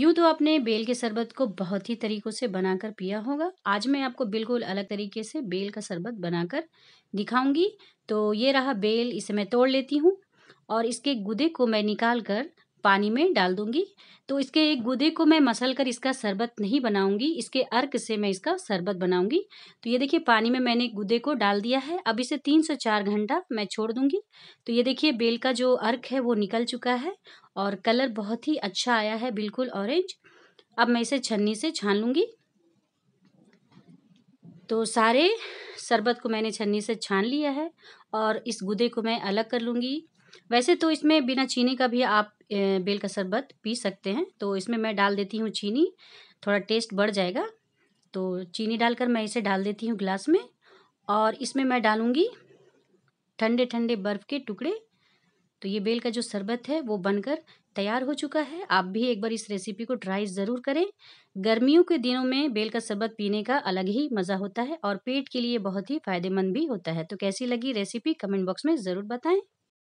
यूं तो आपने बेल के शरबत को बहुत ही तरीक़ों से बनाकर पिया होगा आज मैं आपको बिल्कुल अलग तरीके से बेल का शरबत बनाकर दिखाऊंगी तो ये रहा बेल इसे मैं तोड़ लेती हूँ और इसके गुदे को मैं निकाल कर पानी में डाल दूंगी तो इसके एक गुदे को मैं मसल कर इसका शरबत नहीं बनाऊंगी इसके अर्क से मैं इसका शरबत बनाऊंगी तो ये देखिए पानी में मैंने गुदे को डाल दिया है अब इसे तीन से चार घंटा मैं छोड़ दूंगी तो ये देखिए बेल का जो अर्क है वो निकल चुका है और कलर बहुत ही अच्छा आया है बिल्कुल ऑरेंज अब मैं इसे छन्नी से छान लूँगी तो सारे शरबत को मैंने छन्नी से छान लिया है और इस गुदे को मैं अलग कर लूँगी वैसे तो इसमें बिना चीनी का भी आप बेल का शरबत पी सकते हैं तो इसमें मैं डाल देती हूँ चीनी थोड़ा टेस्ट बढ़ जाएगा तो चीनी डालकर मैं इसे डाल देती हूँ ग्लास में और इसमें मैं डालूँगी ठंडे ठंडे बर्फ़ के टुकड़े तो ये बेल का जो शरबत है वो बनकर तैयार हो चुका है आप भी एक बार इस रेसिपी को ट्राई ज़रूर करें गर्मियों के दिनों में बेल का शरबत पीने का अलग ही मज़ा होता है और पेट के लिए बहुत ही फ़ायदेमंद भी होता है तो कैसी लगी रेसिपी कमेंट बॉक्स में ज़रूर बताएं